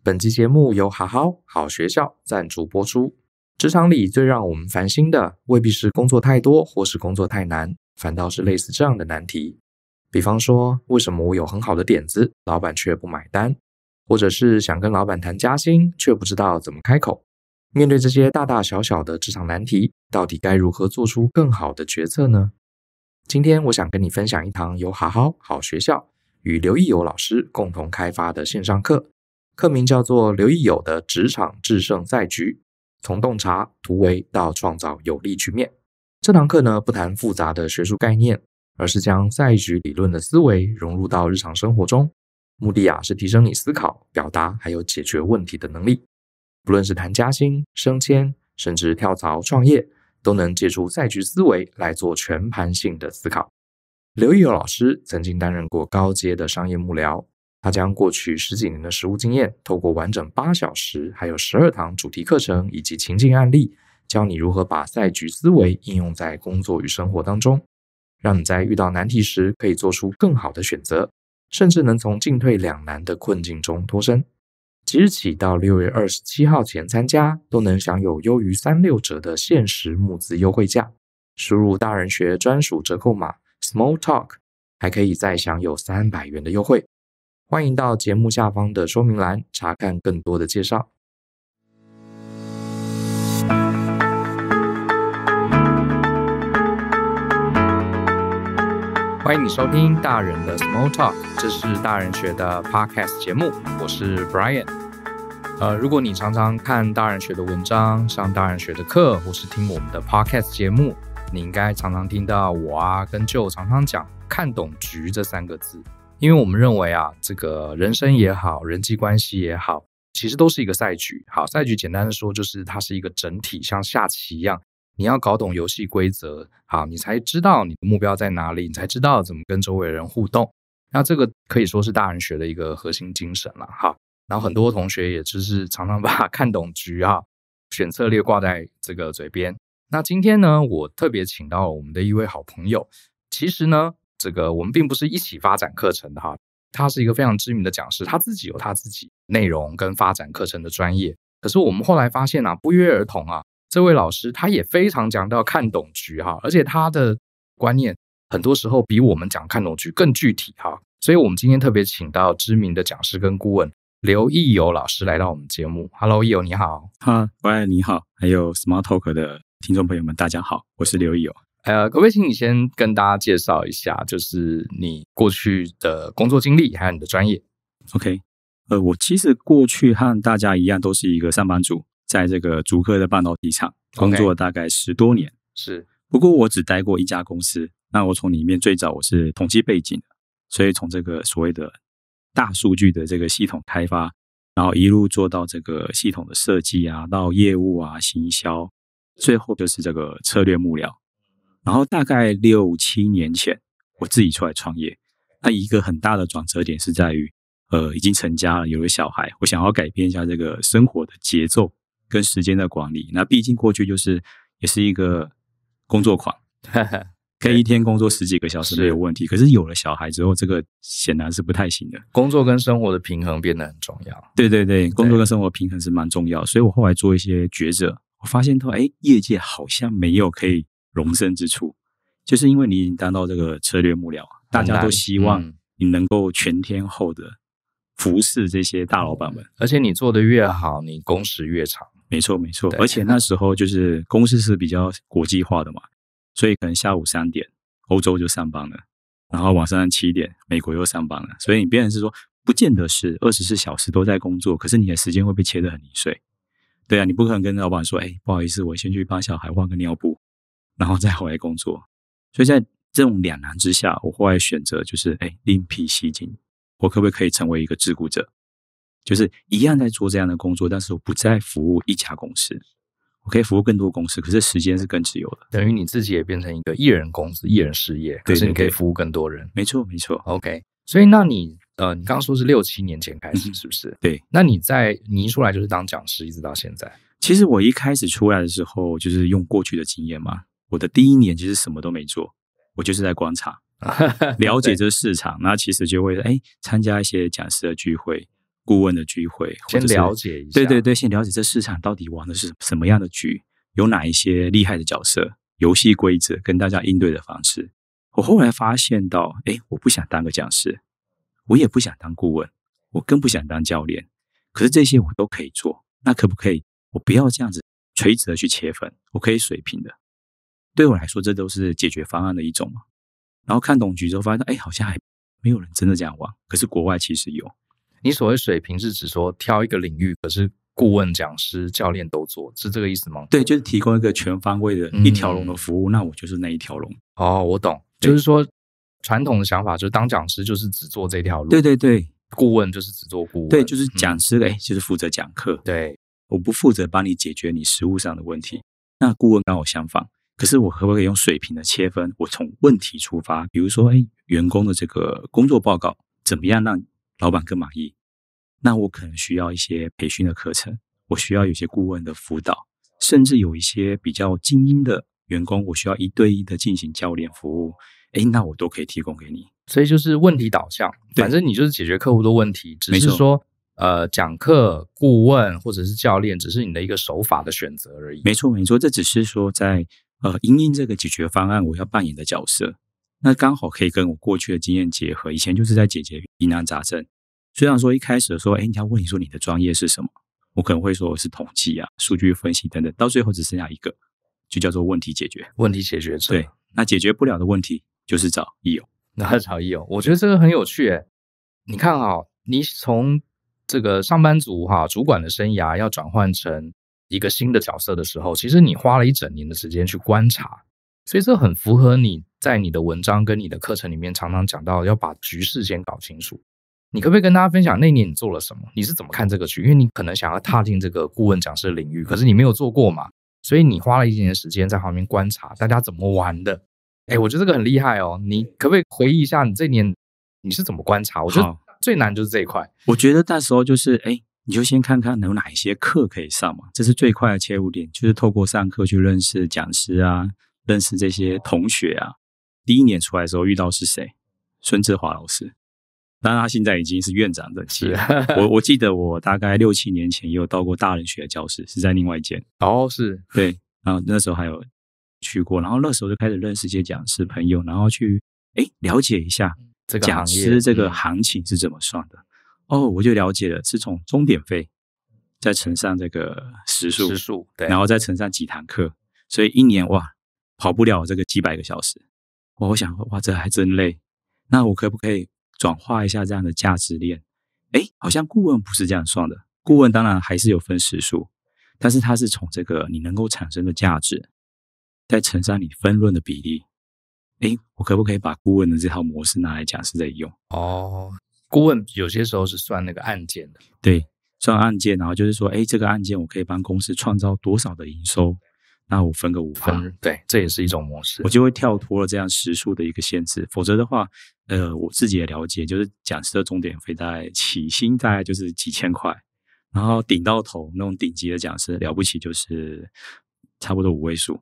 本期节目由好好好学校赞助播出。职场里最让我们烦心的，未必是工作太多或是工作太难，反倒是类似这样的难题。比方说，为什么我有很好的点子，老板却不买单？或者是想跟老板谈加薪，却不知道怎么开口？面对这些大大小小的职场难题，到底该如何做出更好的决策呢？今天我想跟你分享一堂由好好好学校与刘易友老师共同开发的线上课。课名叫做刘益友的职场制胜赛局，从洞察、突围到创造有利局面。这堂课呢，不谈复杂的学术概念，而是将赛局理论的思维融入到日常生活中，目的啊是提升你思考、表达还有解决问题的能力。不论是谈加薪、升迁，甚至跳槽、创业，都能借助赛局思维来做全盘性的思考。刘易友老师曾经担任过高阶的商业幕僚。他将过去十几年的实务经验，透过完整八小时，还有十二堂主题课程以及情境案例，教你如何把赛局思维应用在工作与生活当中，让你在遇到难题时可以做出更好的选择，甚至能从进退两难的困境中脱身。即日起到六月二十七号前参加，都能享有优于三六折的限时募资优惠价。输入大人学专属折扣码 Small Talk，还可以再享有三百元的优惠。欢迎到节目下方的说明栏查看更多的介绍。欢迎你收听《大人的 Small Talk》，这是大人学的 Podcast 节目，我是 Brian。呃，如果你常常看大人学的文章、上大人学的课，或是听我们的 Podcast 节目，你应该常常听到我啊跟舅常常讲“看懂局”这三个字。因为我们认为啊，这个人生也好，人际关系也好，其实都是一个赛局。好，赛局简单的说，就是它是一个整体，像下棋一样，你要搞懂游戏规则，好，你才知道你的目标在哪里，你才知道怎么跟周围人互动。那这个可以说是大人学的一个核心精神了。哈，然后很多同学也就是常常 把看懂局啊、选策略挂在这个嘴边。那今天呢，我特别请到我们的一位好朋友，其实呢。这个我们并不是一起发展课程的哈，他是一个非常知名的讲师，他自己有他自己内容跟发展课程的专业。可是我们后来发现啊，不约而同啊，这位老师他也非常讲到看懂局哈，而且他的观念很多时候比我们讲看懂局更具体哈。所以我们今天特别请到知名的讲师跟顾问刘易友老师来到我们节目。Hello，易友你好。哈，喂，你好。还有 Smart Talk 的听众朋友们，大家好，我是刘易友。呃，可不可以请你先跟大家介绍一下，就是你过去的工作经历，还有你的专业？OK，呃，我其实过去和大家一样，都是一个上班族，在这个竹科的半导体厂工作大概十多年。是，不过我只待过一家公司。那我从里面最早我是统计背景，所以从这个所谓的大数据的这个系统开发，然后一路做到这个系统的设计啊，到业务啊、行销，最后就是这个策略幕僚。然后大概六七年前，我自己出来创业。那一个很大的转折点是在于，呃，已经成家了，有了小孩，我想要改变一下这个生活的节奏跟时间的管理。那毕竟过去就是也是一个工作狂，可以一天工作十几个小时没有问题。可是有了小孩之后，这个显然是不太行的。工作跟生活的平衡变得很重要。对对对，工作跟生活平衡是蛮重要。所以我后来做一些抉择，我发现到，哎，业界好像没有可以。容身之处，就是因为你已经当到这个策略幕僚，大家都希望你能够全天候的服侍这些大老板们。而且你做的越好，你工时越长。没错，没错。而且那时候就是公司是比较国际化的嘛，所以可能下午三点欧洲就上班了，然后晚上七点美国又上班了。所以你变成是说，不见得是二十四小时都在工作，可是你的时间会被切得很零碎。对啊，你不可能跟老板说，哎，不好意思，我先去帮小孩换个尿布。然后再回来工作，所以在这种两难之下，我后来选择就是哎，另辟蹊径。我可不可以成为一个自雇者？就是一样在做这样的工作，但是我不再服务一家公司，我可以服务更多公司。可是时间是更自由的，等于你自己也变成一个艺人公司、艺人事业，可是你可以服务更多人。没错，没错。OK，所以那你呃，你刚刚说是六七年前开始，是不是？对。那你在你一出来就是当讲师，一直到现在？其实我一开始出来的时候，就是用过去的经验嘛。我的第一年其实什么都没做，我就是在观察、了解这市场。那其实就会哎，参加一些讲师的聚会、顾问的聚会，先了解一下，对对对，先了解这市场到底玩的是什么样的局，有哪一些厉害的角色、游戏规则跟大家应对的方式。我后来发现到，哎，我不想当个讲师，我也不想当顾问，我更不想当教练。可是这些我都可以做，那可不可以？我不要这样子垂直的去切粉，我可以水平的。对我来说，这都是解决方案的一种嘛。然后看懂局之后，发现哎，好像还没有人真的这样玩。可是国外其实有。你所谓水平是指说挑一个领域，可是顾问、讲师、教练都做，是这个意思吗？对，就是提供一个全方位的一条龙的服务。那我就是那一条龙。哦，我懂，就是说传统的想法就是当讲师就是只做这条路，对对对。顾问就是只做顾问，对，就是讲师嘞，就是负责讲课。对，我不负责帮你解决你实务上的问题。那顾问刚好相反。可是我可不可以用水平的切分？我从问题出发，比如说，哎，员工的这个工作报告怎么样让老板更满意？那我可能需要一些培训的课程，我需要有些顾问的辅导，甚至有一些比较精英的员工，我需要一对一的进行教练服务。哎，那我都可以提供给你。所以就是问题导向，反正你就是解决客户的问题，只是说，呃，讲课、顾问或者是教练，只是你的一个手法的选择而已。没错，没错，这只是说在。呃，因莹这个解决方案，我要扮演的角色，那刚好可以跟我过去的经验结合。以前就是在解决疑难杂症，虽然说一开始的时候，哎，人家问你说你的专业是什么，我可能会说是统计啊、数据分析等等，到最后只剩下一个，就叫做问题解决。问题解决，对。那解决不了的问题，就是找易友。那找易友，我觉得这个很有趣。哎，你看啊，你从这个上班族哈、主管的生涯，要转换成。一个新的角色的时候，其实你花了一整年的时间去观察，所以这很符合你在你的文章跟你的课程里面常常讲到，要把局势先搞清楚。你可不可以跟大家分享那年你做了什么？你是怎么看这个局？因为你可能想要踏进这个顾问讲师领域，可是你没有做过嘛，所以你花了一年的时间在旁边观察大家怎么玩的。哎，我觉得这个很厉害哦。你可不可以回忆一下你这年你是怎么观察？我觉得最难就是这一块。我觉得那时候就是哎。你就先看看能有哪一些课可以上嘛，这是最快的切入点，就是透过上课去认识讲师啊，认识这些同学啊。第一年出来的时候遇到是谁？孙志华老师，当然他现在已经是院长级了。我我记得我大概六七年前也有到过大人学的教室，是在另外一间。哦，是对，然后那时候还有去过，然后那时候就开始认识一些讲师朋友，然后去哎了解一下讲师这个行情是怎么算的。哦，我就了解了，是从终点费再乘上这个时速，时对，然后再乘上几堂课，所以一年哇，跑不了这个几百个小时。我我想哇，这还真累。那我可不可以转化一下这样的价值链？哎，好像顾问不是这样算的。顾问当然还是有分时数，但是它是从这个你能够产生的价值，再乘上你分润的比例。哎，我可不可以把顾问的这套模式拿来讲师在用？哦。顾问有些时候是算那个案件的，对，算案件，然后就是说，哎，这个案件我可以帮公司创造多少的营收，那我分个五分，对，这也是一种模式。我就会跳脱了这样时数的一个限制，否则的话，呃，我自己也了解，就是讲师的终点费大概起薪大概就是几千块，然后顶到头那种顶级的讲师了不起就是差不多五位数。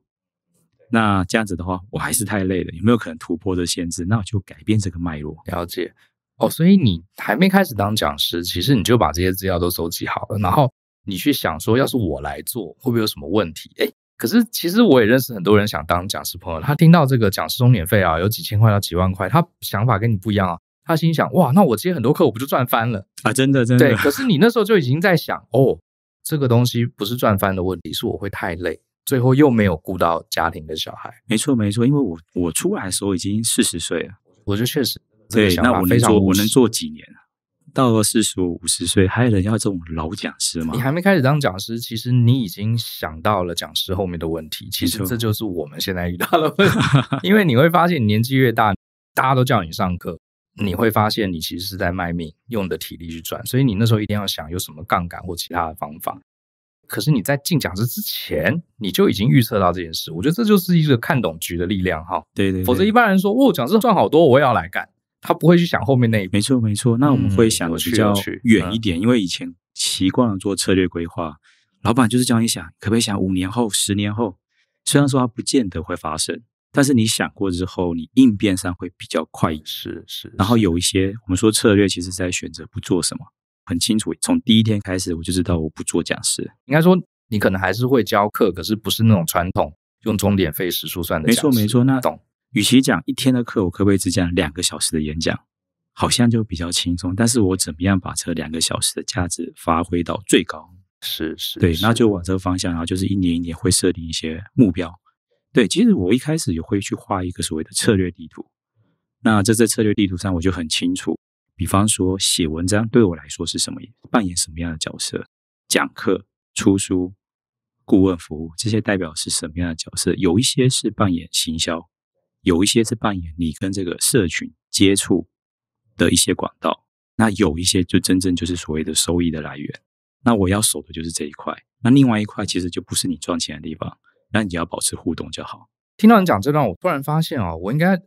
那这样子的话，我还是太累了，有没有可能突破这限制？那我就改变这个脉络，了解。哦，所以你还没开始当讲师，其实你就把这些资料都收集好了，然后你去想说，要是我来做，会不会有什么问题？哎，可是其实我也认识很多人想当讲师朋友，他听到这个讲师中免费啊，有几千块到几万块，他想法跟你不一样啊。他心想：哇，那我接很多课，我不就赚翻了啊？真的，真的。对，可是你那时候就已经在想，哦，这个东西不是赚翻的问题，是我会太累，最后又没有顾到家庭跟小孩。没错，没错，因为我我出来的时候已经四十岁了，我觉得确实。对，那我能做，我能做几年啊？到了四十、五十岁，还有人要这种老讲师吗？你还没开始当讲师，其实你已经想到了讲师后面的问题。其实这就是我们现在遇到的问题，因为你会发现年纪越大，大家都叫你上课，你会发现你其实是在卖命，用的体力去赚。所以你那时候一定要想有什么杠杆或其他的方法。可是你在进讲师之前，你就已经预测到这件事。我觉得这就是一个看懂局的力量哈。对对，否则一般人说，哦，讲师赚好多，我也要来干。他不会去想后面那一步，没错没错。那我们会想的比较远一点，因为以前习惯了做策略规划，老板就是这样想，可不可以想五年后、十年后？虽然说它不见得会发生，但是你想过之后，你应变上会比较快。是是。然后有一些我们说策略，其实在选择不做什么，很清楚。从第一天开始，我就知道我不做讲师。应该说，你可能还是会教课，可是不是那种传统用终点费时速算的。没错没错，那懂。与其讲一天的课，我可不可以只讲两个小时的演讲？好像就比较轻松。但是我怎么样把这两个小时的价值发挥到最高？是是，对，那就往这个方向。然后就是一年一年会设定一些目标。对，其实我一开始也会去画一个所谓的策略地图。那在这策略地图上，我就很清楚，比方说写文章对我来说是什么扮演什么样的角色，讲课、出书、顾问服务这些代表是什么样的角色？有一些是扮演行销。有一些是扮演你跟这个社群接触的一些管道，那有一些就真正就是所谓的收益的来源。那我要守的就是这一块，那另外一块其实就不是你赚钱的地方，那你就要保持互动就好。听到你讲这段，我突然发现啊，我应该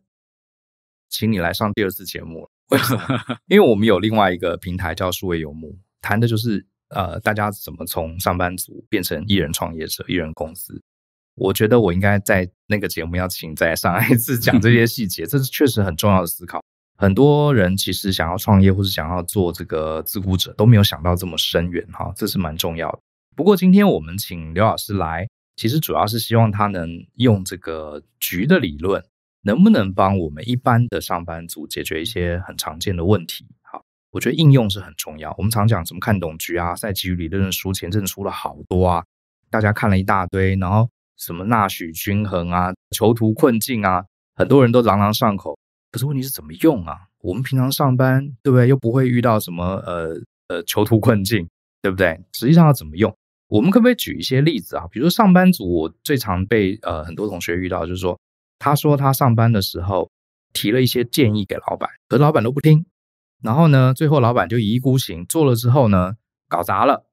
请你来上第二次节目了。为什 因为我们有另外一个平台叫数位游牧，谈的就是呃，大家怎么从上班族变成艺人创业者、艺人公司。我觉得我应该在那个节目要请在上一次讲这些细节，这是确实很重要的思考。很多人其实想要创业，或是想要做这个自雇者，都没有想到这么深远哈，这是蛮重要的。不过今天我们请刘老师来，其实主要是希望他能用这个局的理论，能不能帮我们一般的上班族解决一些很常见的问题？好，我觉得应用是很重要。我们常讲什么看懂局啊，在局里的人输钱，出输了好多啊，大家看了一大堆，然后。什么纳许均衡啊，囚徒困境啊，很多人都朗朗上口。可是问题是怎么用啊？我们平常上班，对不对？又不会遇到什么呃呃囚徒困境，对不对？实际上要怎么用？我们可不可以举一些例子啊？比如上班族，我最常被呃很多同学遇到，就是说，他说他上班的时候提了一些建议给老板，可老板都不听。然后呢，最后老板就一意孤行做了之后呢，搞砸了。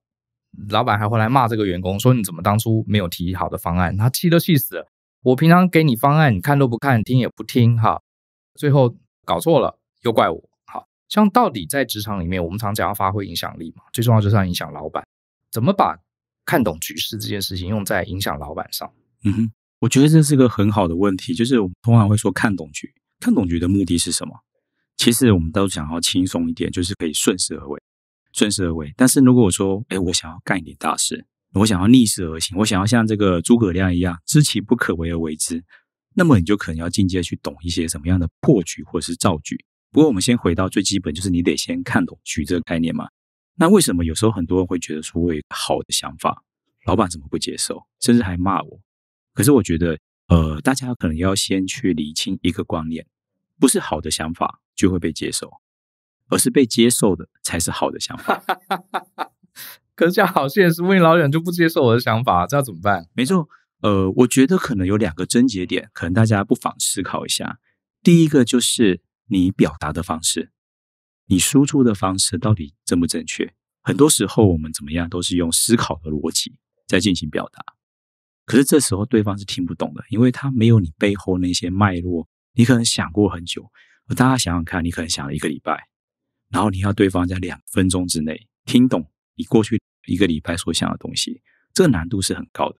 老板还会来骂这个员工，说你怎么当初没有提好的方案？他气都气死了。我平常给你方案，你看都不看，听也不听，哈。最后搞错了，又怪我。好像到底在职场里面，我们常讲要发挥影响力嘛，最重要就是要影响老板。怎么把看懂局势这件事情用在影响老板上？嗯哼，我觉得这是个很好的问题。就是我们通常会说看懂局，看懂局的目的是什么？其实我们都想要轻松一点，就是可以顺势而为。顺势而为，但是如果我说，哎，我想要干一点大事，我想要逆势而行，我想要像这个诸葛亮一样知其不可为而为之，那么你就可能要进阶去懂一些什么样的破局或者是造局。不过我们先回到最基本，就是你得先看懂局这个概念嘛。那为什么有时候很多人会觉得说，我有好的想法，老板怎么不接受，甚至还骂我？可是我觉得，呃，大家可能要先去理清一个观念，不是好的想法就会被接受。而是被接受的才是好的想法。可是这样好现实，问老远就不接受我的想法，这要怎么办？没错，呃，我觉得可能有两个症结点，可能大家不妨思考一下。第一个就是你表达的方式，你输出的方式到底正不正确？很多时候我们怎么样都是用思考的逻辑在进行表达，可是这时候对方是听不懂的，因为他没有你背后那些脉络。你可能想过很久，大家想想看，你可能想了一个礼拜。然后你要对方在两分钟之内听懂你过去一个礼拜所想的东西，这个难度是很高的。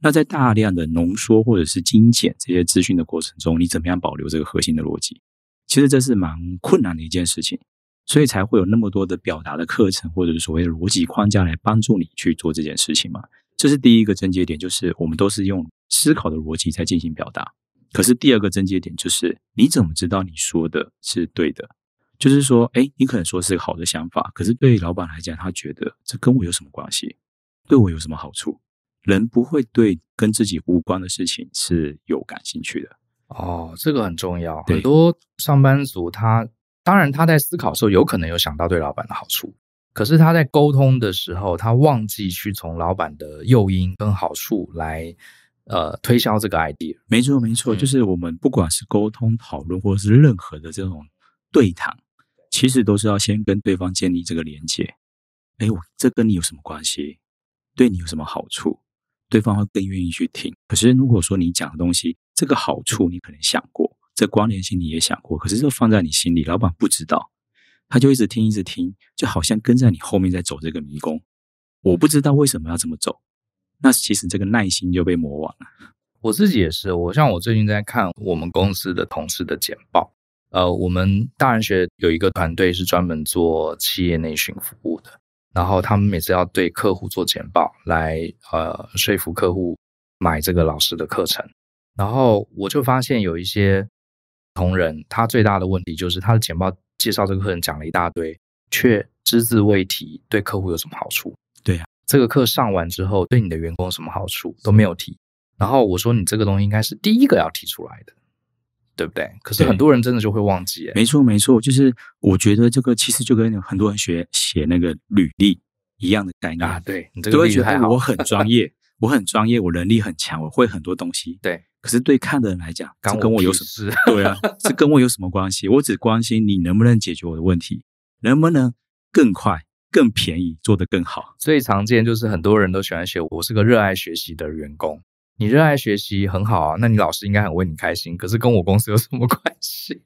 那在大量的浓缩或者是精简这些资讯的过程中，你怎么样保留这个核心的逻辑？其实这是蛮困难的一件事情，所以才会有那么多的表达的课程，或者是所谓的逻辑框架来帮助你去做这件事情嘛。这是第一个症结点，就是我们都是用思考的逻辑在进行表达。可是第二个症结点就是你怎么知道你说的是对的？就是说，哎，你可能说是个好的想法，可是对老板来讲，他觉得这跟我有什么关系？对我有什么好处？人不会对跟自己无关的事情是有感兴趣的哦。这个很重要。很多上班族他当然他在思考的时候，有可能有想到对老板的好处，可是他在沟通的时候，他忘记去从老板的诱因跟好处来呃推销这个 idea。没错，没错，就是我们不管是沟通讨论，或者是任何的这种对谈。其实都是要先跟对方建立这个连接。哎，我这跟你有什么关系？对你有什么好处？对方会更愿意去听。可是如果说你讲的东西，这个好处你可能想过，这关联性你也想过，可是这放在你心里，老板不知道，他就一直听一直听，就好像跟在你后面在走这个迷宫。我不知道为什么要这么走，那其实这个耐心就被磨完了。我自己也是，我像我最近在看我们公司的同事的简报。呃，我们大人学有一个团队是专门做企业内训服务的，然后他们每次要对客户做简报来呃说服客户买这个老师的课程，然后我就发现有一些同仁他最大的问题就是他的简报介绍这个课程讲了一大堆，却只字未提对客户有什么好处。对呀，这个课上完之后对你的员工有什么好处都没有提。然后我说你这个东西应该是第一个要提出来的。对不对？可是很多人真的就会忘记。没错，没错，就是我觉得这个其实就跟很多人学写那个履历一样的概念啊。对，都会觉得我很专 业，我很专业，我能力很强，我会很多东西。对。可是对看的人来讲，刚跟我有什么？对啊，是跟我有什么关系？我只关心你能不能解决我的问题，能不能更快、更便宜、做得更好。最常见就是很多人都喜欢写我是个热爱学习的员工。你热爱学习很好啊，那你老师应该很为你开心。可是跟我公司有什么 关系？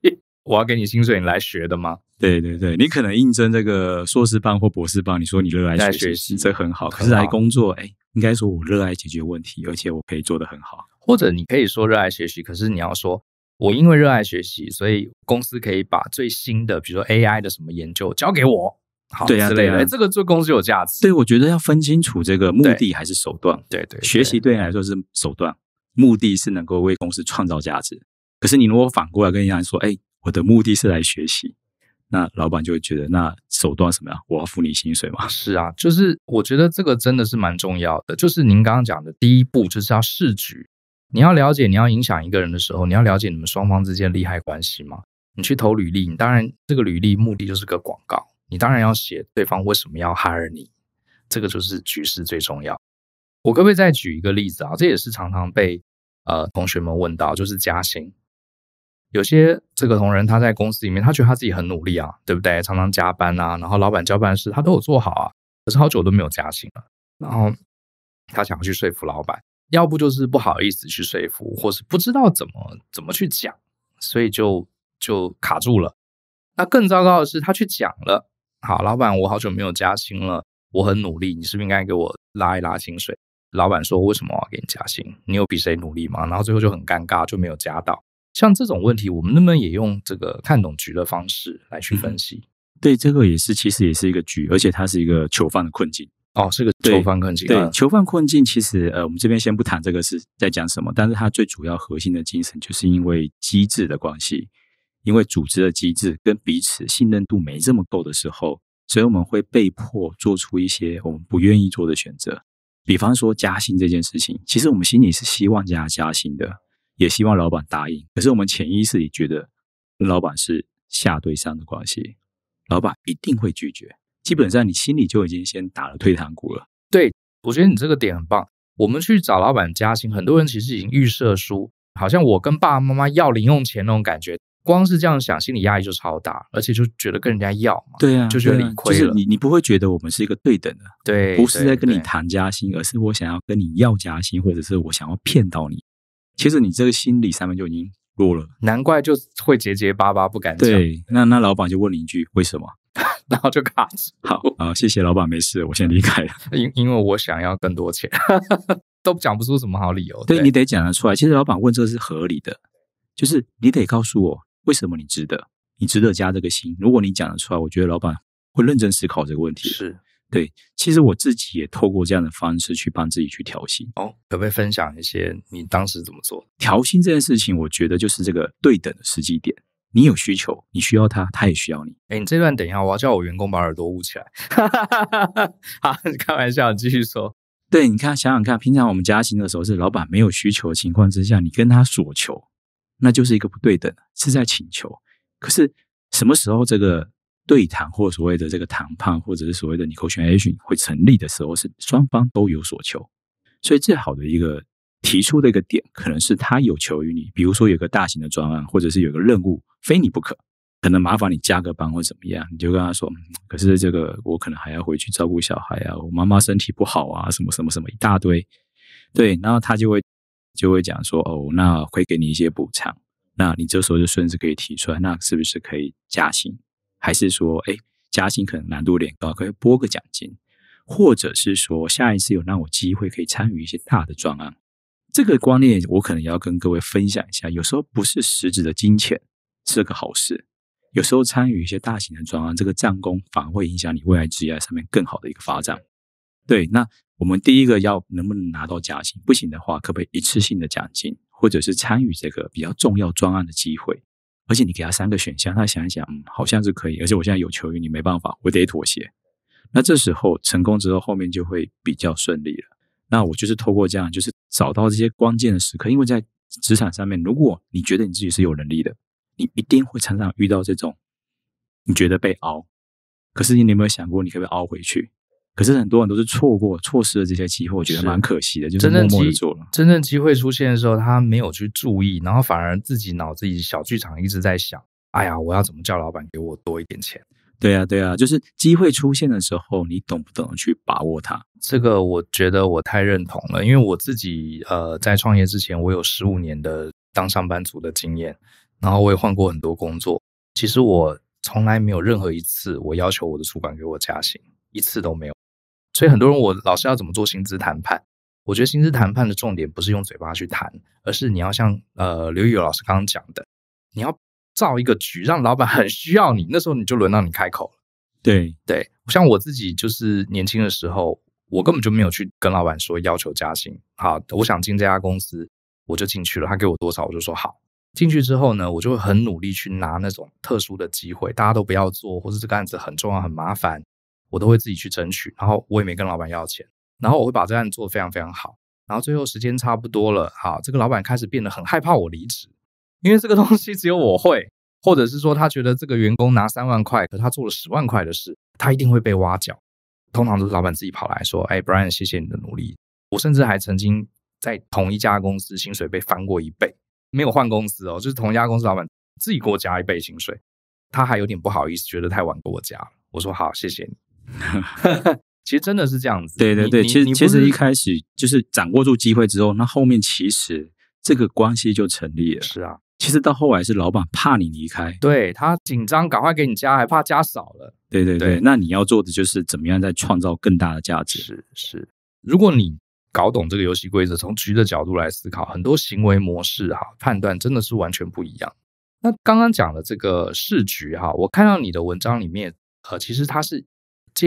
我要给你薪水，你来学的吗？对对对，你可能应征这个硕士班或博士班，你说你热爱学习，这很好。可是来工作，哎，应该说我热爱解决问题，而且我可以做得很好。或者你可以说热爱学习，可是你要说，我因为热爱学习，所以公司可以把最新的，比如说 AI 的什么研究交给我。好对呀，对呀，这个做公司有价值。对，我觉得要分清楚这个目的还是手段。对对，学习对你来说是手段，目的是能够为公司创造价值。可是你如果反过来跟人家说：“哎，我的目的是来学习。”那老板就会觉得，那手段什么呀？我要付你薪水吗？是啊，就是我觉得这个真的是蛮重要的。就是您刚刚讲的第一步就是要市局，你要了解你要影响一个人的时候，你要了解你们双方之间利害关系吗？你去投履历，你当然这个履历目的就是个广告。你当然要写对方为什么要 hire 你，这个就是局势最重要。我可不可以再举一个例子啊？这也是常常被呃同学们问到，就是加薪。有些这个同仁他在公司里面，他觉得他自己很努力啊，对不对？常常加班啊，然后老板交办的事他都有做好啊，可是好久都没有加薪了。然后他想要去说服老板，要不就是不好意思去说服，或是不知道怎么怎么去讲，所以就就卡住了。那更糟糕的是，他去讲了。好，老板，我好久没有加薪了，我很努力，你是不是应该给我拉一拉薪水？老板说为什么我要给你加薪？你有比谁努力吗？然后最后就很尴尬，就没有加到。像这种问题，我们能不能也用这个看懂局的方式来去分析？对，这个也是，其实也是一个局，而且它是一个囚犯的困境。哦，是个囚犯困境。对，囚犯困境其实，呃，我们这边先不谈这个是在讲什么，但是它最主要核心的精神，就是因为机制的关系。因为组织的机制跟彼此信任度没这么够的时候，所以我们会被迫做出一些我们不愿意做的选择。比方说加薪这件事情，其实我们心里是希望加加薪的，也希望老板答应。可是我们潜意识里觉得跟老板是下对上的关系，老板一定会拒绝。基本上你心里就已经先打了退堂鼓了。对，我觉得你这个点很棒。我们去找老板加薪，很多人其实已经预设输，好像我跟爸爸妈妈要零用钱那种感觉。光是这样想，心理压力就超大，而且就觉得跟人家要嘛，对呀，就觉得理亏了。就是你，你不会觉得我们是一个对等的，对，不是在跟你谈加薪，而是我想要跟你要加薪，或者是我想要骗到你。其实你这个心理上面就已经弱了，难怪就会结结巴巴不敢讲。对，那那老板就问你一句为什么，然后就卡着。好啊，谢谢老板，没事，我先离开了。因因为我想要更多钱，都讲不出什么好理由。对，你得讲得出来。其实老板问这是合理的，就是你得告诉我。为什么你值得？你值得加这个薪？如果你讲得出来，我觉得老板会认真思考这个问题。是对，其实我自己也透过这样的方式去帮自己去调薪。哦，可不可以分享一些你当时怎么做调薪这件事情？我觉得就是这个对等的时机点，你有需求，你需要他，他也需要你。哎，你这段等一下，我要叫我员工把耳朵捂起来。哈哈哈好，开玩笑，继续说。对，你看，想想看，平常我们加薪的时候，是老板没有需求的情况之下，你跟他所求。那就是一个不对等，是在请求。可是什么时候这个对谈或所谓的这个谈判，或者是所谓的你 t i action 会成立的时候，是双方都有所求。所以最好的一个提出的一个点，可能是他有求于你，比如说有个大型的专案，或者是有个任务非你不可，可能麻烦你加个班或怎么样，你就跟他说。可是这个我可能还要回去照顾小孩啊，我妈妈身体不好啊，什么什么什么一大堆，对，然后他就会。就会讲说，哦，那会给你一些补偿，那你这时候就顺势可以提出来，那是不是可以加薪？还是说，哎，加薪可能难度有点高，可以拨个奖金，或者是说，下一次有让我机会可以参与一些大的专案，这个观念我可能也要跟各位分享一下。有时候不是实质的金钱是个好事，有时候参与一些大型的专案，这个战功反而会影响你未来职业上面更好的一个发展。对，那。我们第一个要能不能拿到奖金，不行的话，可不可以一次性的奖金，或者是参与这个比较重要专案的机会？而且你给他三个选项，他想一想，嗯，好像是可以。而且我现在有求于你，没办法，我得妥协。那这时候成功之后，后面就会比较顺利了。那我就是透过这样，就是找到这些关键的时刻，因为在职场上面，如果你觉得你自己是有能力的，你一定会常常遇到这种你觉得被熬，可是你有没有想过，你可不可以熬回去？可是很多人都是错过、错失了这些机会，我觉得蛮可惜的。就是真正机会真正机会出现的时候，他没有去注意，然后反而自己脑子里小剧场一直在想：“哎呀，我要怎么叫老板给我多一点钱？”对呀，对呀，就是机会出现的时候，你懂不懂去把握它？这个我觉得我太认同了，因为我自己呃，在创业之前，我有十五年的当上班族的经验，然后我也换过很多工作。其实我从来没有任何一次我要求我的主管给我加薪，一次都没有。所以很多人，我老师要怎么做薪资谈判？我觉得薪资谈判的重点不是用嘴巴去谈，而是你要像呃刘宇老师刚刚讲的，你要造一个局，让老板很需要你，那时候你就轮到你开口了。对对，像我自己就是年轻的时候，我根本就没有去跟老板说要求加薪。好，我想进这家公司，我就进去了，他给我多少我就说好。进去之后呢，我就会很努力去拿那种特殊的机会，大家都不要做，或者这个案子很重要、很麻烦。我都会自己去争取，然后我也没跟老板要钱，然后我会把这案做得非常非常好，然后最后时间差不多了，好，这个老板开始变得很害怕我离职，因为这个东西只有我会，或者是说他觉得这个员工拿三万块，可他做了十万块的事，他一定会被挖角。通常都是老板自己跑来说，哎，Brian，谢谢你的努力。我甚至还曾经在同一家公司薪水被翻过一倍，没有换公司哦，就是同一家公司老板自己给我加一倍薪水，他还有点不好意思，觉得太晚给我加了。我说好，谢谢你。其实真的是这样子。对对对，其实其实一开始就是掌握住机会之后，那后面其实这个关系就成立了。是啊，其实到后来是老板怕你离开，对他紧张，赶快给你加，还怕加少了。对对对，那你要做的就是怎么样再创造更大的价值。是是，如果你搞懂这个游戏规则，从局的角度来思考，很多行为模式哈，判断真的是完全不一样。那刚刚讲的这个市局哈，我看到你的文章里面，呃，其实它是。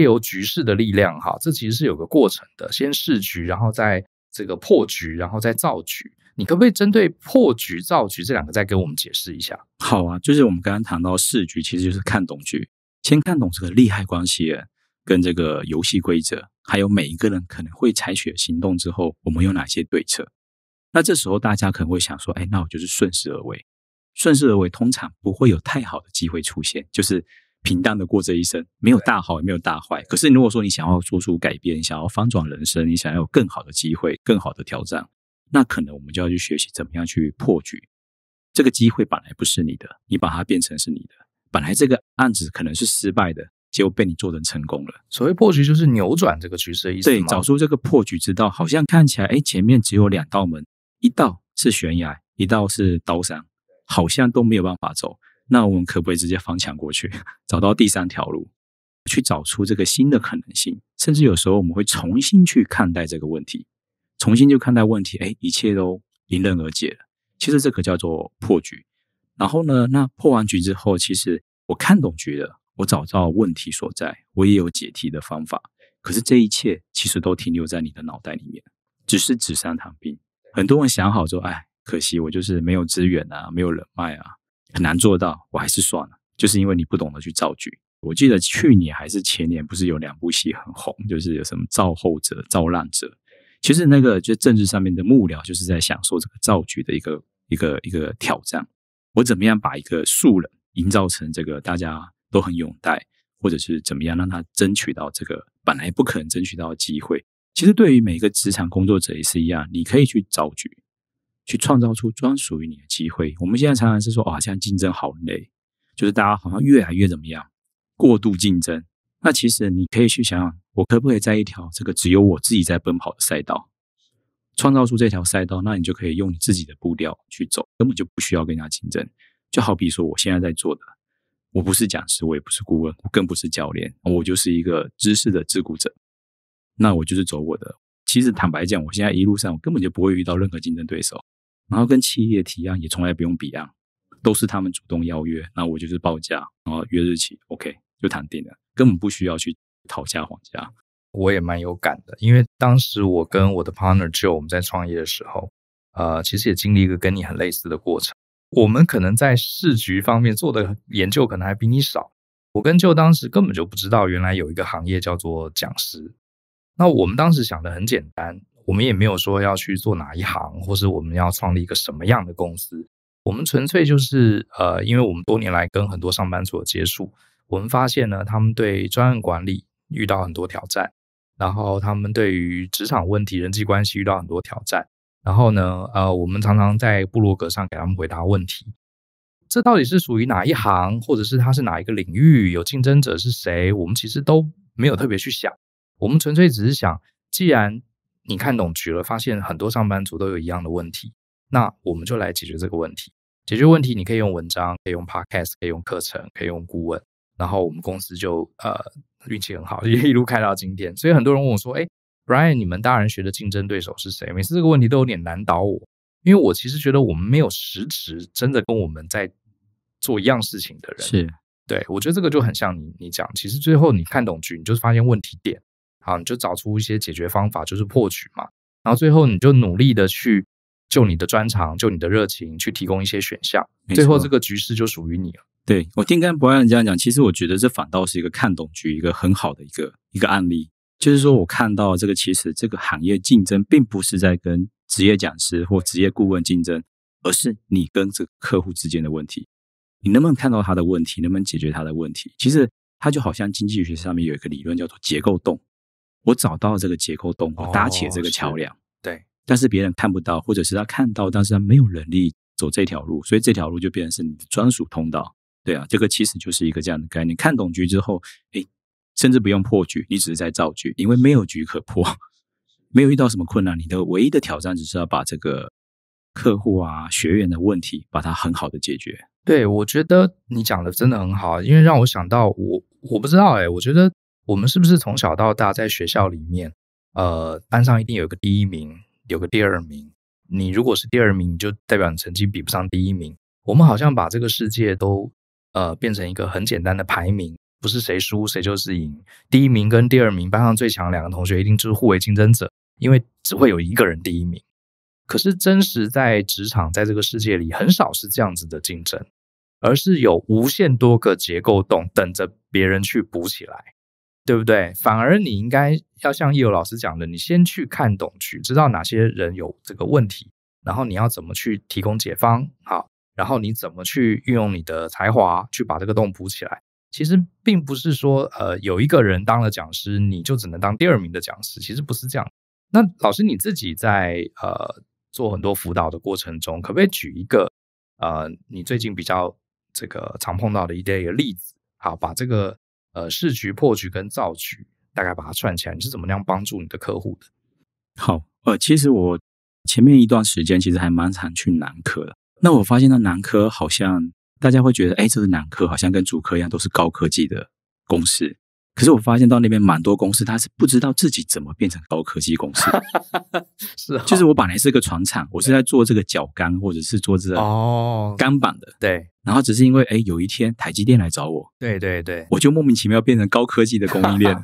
借由局势的力量，哈，这其实是有个过程的，先视局，然后再这个破局，然后再造局。你可不可以针对破局、造局这两个，再给我们解释一下？好啊，就是我们刚刚谈到视局，其实就是看懂局，先看懂这个利害关系，跟这个游戏规则，还有每一个人可能会采取行动之后，我们有哪些对策。那这时候大家可能会想说，哎，那我就是顺势而为，顺势而为通常不会有太好的机会出现，就是。平淡的过这一生，没有大好，也没有大坏。可是，如果说你想要做出改变，想要翻转人生，你想要有更好的机会、更好的挑战，那可能我们就要去学习怎么样去破局。这个机会本来不是你的，你把它变成是你的。本来这个案子可能是失败的，结果被你做成成功了。所谓破局，就是扭转这个局势的意思。对，找出这个破局之道，好像看起来，哎，前面只有两道门，一道是悬崖，一道是刀山，好像都没有办法走。那我们可不可以直接翻墙过去，找到第三条路，去找出这个新的可能性？甚至有时候我们会重新去看待这个问题，重新就看待问题，哎，一切都迎刃而解了。其实这可叫做破局。然后呢，那破完局之后，其实我看懂局了，我找到问题所在，我也有解题的方法。可是这一切其实都停留在你的脑袋里面，只是纸上谈兵。很多人想好说，哎，可惜我就是没有资源啊，没有人脉啊。很难做到，我还是算了。就是因为你不懂得去造句。我记得去年还是前年，不是有两部戏很红，就是有什么造后者、造浪者。其实那个就政治上面的幕僚，就是在享受这个造句的一个一个一个挑战。我怎么样把一个素人营造成这个大家都很拥戴，或者是怎么样让他争取到这个本来不可能争取到的机会？其实对于每一个职场工作者也是一样，你可以去造句。去创造出专属于你的机会。我们现在常常是说，啊，现在竞争好累，就是大家好像越来越怎么样，过度竞争。那其实你可以去想想，我可不可以在一条这个只有我自己在奔跑的赛道，创造出这条赛道，那你就可以用你自己的步调去走，根本就不需要跟人家竞争。就好比说，我现在在做的，我不是讲师，我也不是顾问，我更不是教练，我就是一个知识的自顾者。那我就是走我的。其实坦白讲，我现在一路上我根本就不会遇到任何竞争对手。然后跟企业提案也从来不用比案，都是他们主动邀约，那我就是报价，然后约日期，OK 就谈定了，根本不需要去讨价还价。我也蛮有感的，因为当时我跟我的 partner Joe 我们在创业的时候，呃，其实也经历一个跟你很类似的过程。我们可能在市局方面做的研究可能还比你少。我跟 Joe 当时根本就不知道原来有一个行业叫做讲师，那我们当时想的很简单。我们也没有说要去做哪一行，或是我们要创立一个什么样的公司。我们纯粹就是呃，因为我们多年来跟很多上班族的接触，我们发现呢，他们对专案管理遇到很多挑战，然后他们对于职场问题、人际关系遇到很多挑战。然后呢，呃，我们常常在部落格上给他们回答问题。这到底是属于哪一行，或者是它是哪一个领域？有竞争者是谁？我们其实都没有特别去想。我们纯粹只是想，既然你看懂局了，发现很多上班族都有一样的问题，那我们就来解决这个问题。解决问题，你可以用文章，可以用 podcast，可以用课程，可以用顾问。然后我们公司就呃运气很好，也一路开到今天。所以很多人问我说：“哎，Brian，你们大人学的竞争对手是谁？”每次这个问题都有点难倒我，因为我其实觉得我们没有实质真的跟我们在做一样事情的人是。对，我觉得这个就很像你你讲，其实最后你看懂局，你就是发现问题点。好，你就找出一些解决方法，就是破局嘛。然后最后，你就努力的去就你的专长，就你的热情，去提供一些选项。最后，这个局势就属于你了。对我听刚博安这样讲，其实我觉得这反倒是一个看懂局，一个很好的一个一个案例。就是说我看到这个，其实这个行业竞争并不是在跟职业讲师或职业顾问竞争，而是你跟这个客户之间的问题。你能不能看到他的问题，能不能解决他的问题？其实他就好像经济学上面有一个理论叫做结构洞。我找到这个结构洞，我搭起这个桥梁，对。但是别人看不到，或者是他看到，但是他没有能力走这条路，所以这条路就变成是你的专属通道，对啊。这个其实就是一个这样的概念。看懂局之后，哎，甚至不用破局，你只是在造局，因为没有局可破，没有遇到什么困难，你的唯一的挑战只是要把这个客户啊、学员的问题把它很好的解决。对，我觉得你讲的真的很好，因为让我想到我，我不知道哎，我觉得。我们是不是从小到大在学校里面，呃，班上一定有个第一名，有个第二名。你如果是第二名，你就代表你成绩比不上第一名。我们好像把这个世界都呃变成一个很简单的排名，不是谁输谁就是赢。第一名跟第二名，班上最强两个同学一定就是互为竞争者，因为只会有一个人第一名。可是真实在职场，在这个世界里，很少是这样子的竞争，而是有无限多个结构洞等着别人去补起来。对不对？反而你应该要像叶友老师讲的，你先去看懂去，知道哪些人有这个问题，然后你要怎么去提供解方，好，然后你怎么去运用你的才华去把这个洞补起来。其实并不是说，呃，有一个人当了讲师，你就只能当第二名的讲师，其实不是这样。那老师你自己在呃做很多辅导的过程中，可不可以举一个呃你最近比较这个常碰到的一些例子？好，把这个。呃，市局破局跟造局，大概把它串起来，你是怎么样帮助你的客户的？好，呃，其实我前面一段时间其实还蛮常去男科的，那我发现呢，男科好像大家会觉得，哎，这个男科好像跟主科一样，都是高科技的公司，可是我发现到那边蛮多公司，他是不知道自己怎么变成高科技公司，是，就是我本来是个船厂，我是在做这个角钢或者是做这哦，钢板的，对，然后只是因为哎，有一天台积电来找我，对对对，我就莫名其妙变成高科技的供应链，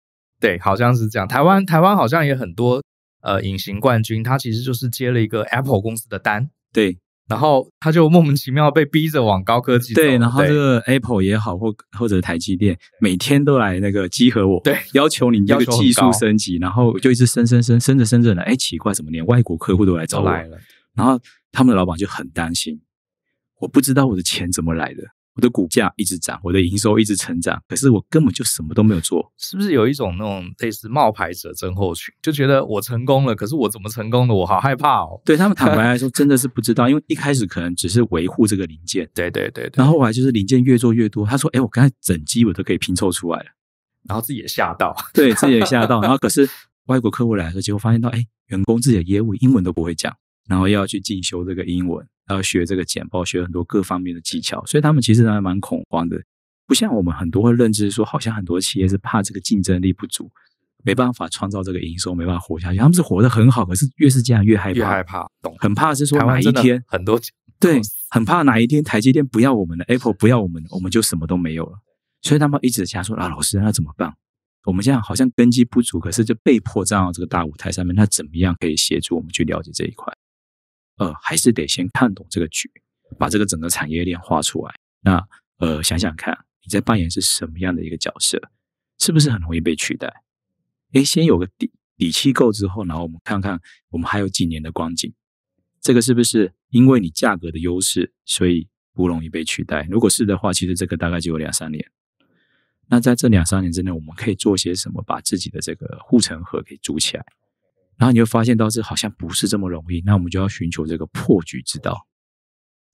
对，好像是这样。台湾台湾好像也很多呃隐形冠军，他其实就是接了一个 Apple 公司的单，对。然后他就莫名其妙被逼着往高科技。对，然后这个 Apple 也好，或或者台积电，每天都来那个集合我，对，要求你这个技术升级，然后就一直升升升升着升着呢，哎，奇怪，怎么连外国客户都来找我了？然后他们的老板就很担心，我不知道我的钱怎么来的。我的股价一直涨，我的营收一直成长，可是我根本就什么都没有做，是不是有一种那种类似冒牌者真后群，就觉得我成功了，可是我怎么成功的，我好害怕哦。对他们坦白来说，真的是不知道，因为一开始可能只是维护这个零件。对对对。然后后来就是零件越做越多，他说：“哎，我刚才整机我都可以拼凑出来了。”然后自己也吓到，对，自己也吓到。然后可是外国客户来了，结果发现到，哎，员工自己的业务英文都不会讲。然后要去进修这个英文，要学这个简报，学很多各方面的技巧，所以他们其实还蛮恐慌的，不像我们很多会认知说，好像很多企业是怕这个竞争力不足，没办法创造这个营收，没办法活下去。他们是活得很好，可是越是这样越害怕，越害怕，懂？很怕是说哪一天很多对，很怕哪一天台积电不要我们了，Apple 不要我们，我们就什么都没有了。所以他们一直想说啊，老师那怎么办？我们现在好像根基不足，可是就被迫站到这个大舞台上面，他怎么样可以协助我们去了解这一块？呃，还是得先看懂这个局，把这个整个产业链画出来。那呃，想想看，你在扮演是什么样的一个角色，是不是很容易被取代？哎，先有个底底气够之后，然后我们看看我们还有几年的光景。这个是不是因为你价格的优势，所以不容易被取代？如果是的话，其实这个大概就有两三年。那在这两三年之内，我们可以做些什么，把自己的这个护城河给筑起来？然后你就发现，到这好像不是这么容易。那我们就要寻求这个破局之道。